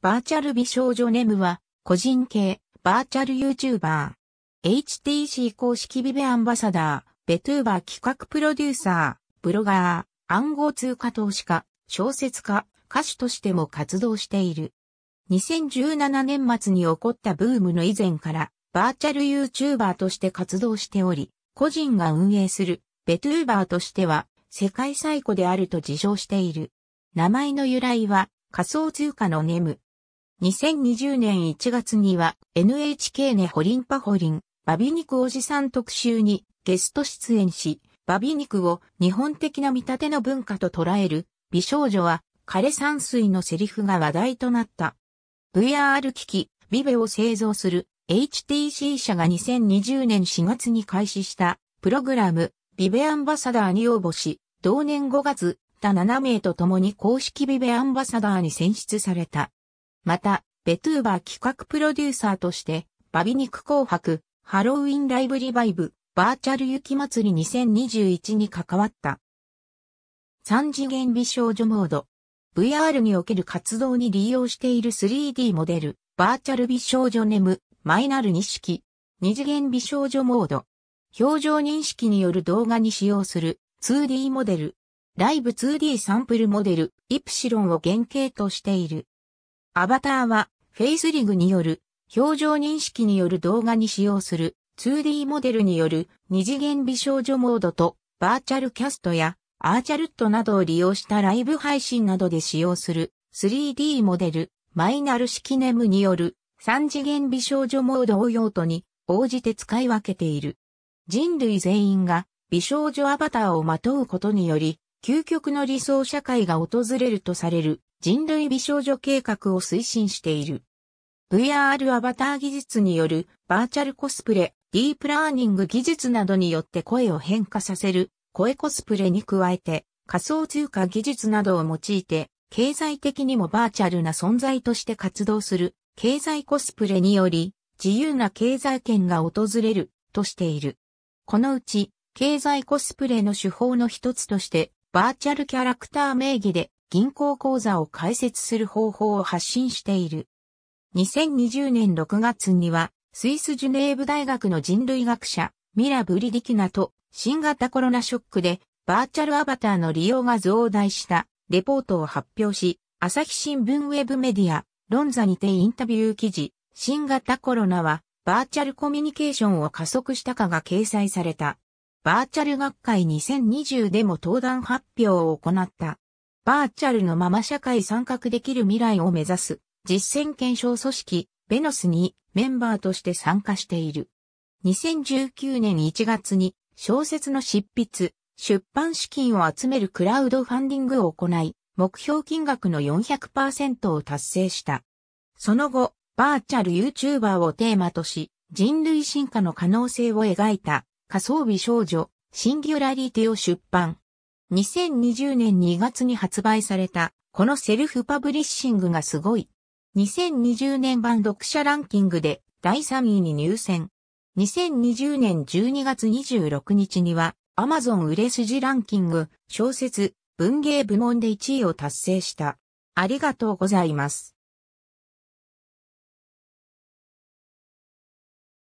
バーチャル美少女ネムは、個人系、バーチャル YouTuber。HTC 公式ビベアンバサダー、ベトゥーバー企画プロデューサー、ブロガー、暗号通貨投資家、小説家、歌手としても活動している。2017年末に起こったブームの以前から、バーチャル YouTuber として活動しており、個人が運営する、ベトゥーバーとしては、世界最古であると自称している。名前の由来は、仮想通貨のネム、2020年1月には NHK ネホリンパホリン、バビ肉おじさん特集にゲスト出演し、バビ肉を日本的な見立ての文化と捉える美少女は枯山水のセリフが話題となった。VR 機器、ビベを製造する HTC 社が2020年4月に開始したプログラム、ビベアンバサダーに応募し、同年5月、他7名と共に公式ビベアンバサダーに選出された。また、ベトゥーバー企画プロデューサーとして、バビ肉紅白、ハロウィンライブリバイブ、バーチャル雪祭り2021に関わった。三次元美少女モード。VR における活動に利用している 3D モデル、バーチャル美少女ネム、マイナル2式。二次元美少女モード。表情認識による動画に使用する 2D モデル。ライブ 2D サンプルモデル、イプシロンを原型としている。アバターは、フェイスリグによる、表情認識による動画に使用する 2D モデルによる二次元美少女モードとバーチャルキャストやアーチャルットなどを利用したライブ配信などで使用する 3D モデルマイナル式ネムによる三次元美少女モードを用途に応じて使い分けている。人類全員が美少女アバターをまとうことにより究極の理想社会が訪れるとされる人類美少女計画を推進している。VR アバター技術によるバーチャルコスプレ、ディープラーニング技術などによって声を変化させる声コスプレに加えて仮想通貨技術などを用いて経済的にもバーチャルな存在として活動する経済コスプレにより自由な経済圏が訪れるとしている。このうち経済コスプレの手法の一つとしてバーチャルキャラクター名義で銀行口座を開設する方法を発信している。2020年6月には、スイスジュネーブ大学の人類学者、ミラ・ブリディキナと、新型コロナショックで、バーチャルアバターの利用が増大した、レポートを発表し、朝日新聞ウェブメディア、ロンザにてインタビュー記事、新型コロナは、バーチャルコミュニケーションを加速したかが掲載された。バーチャル学会2020でも登壇発表を行った。バーチャルのまま社会参画できる未来を目指す実践検証組織ベノスにメンバーとして参加している。2019年1月に小説の執筆、出版資金を集めるクラウドファンディングを行い、目標金額の400%を達成した。その後、バーチャル YouTuber をテーマとし、人類進化の可能性を描いた仮想美少女、シンギュラリティを出版。2020年2月に発売された、このセルフパブリッシングがすごい。2020年版読者ランキングで第3位に入選。2020年12月26日には、アマゾン売れ筋ランキング、小説、文芸部門で1位を達成した。ありがとうございます。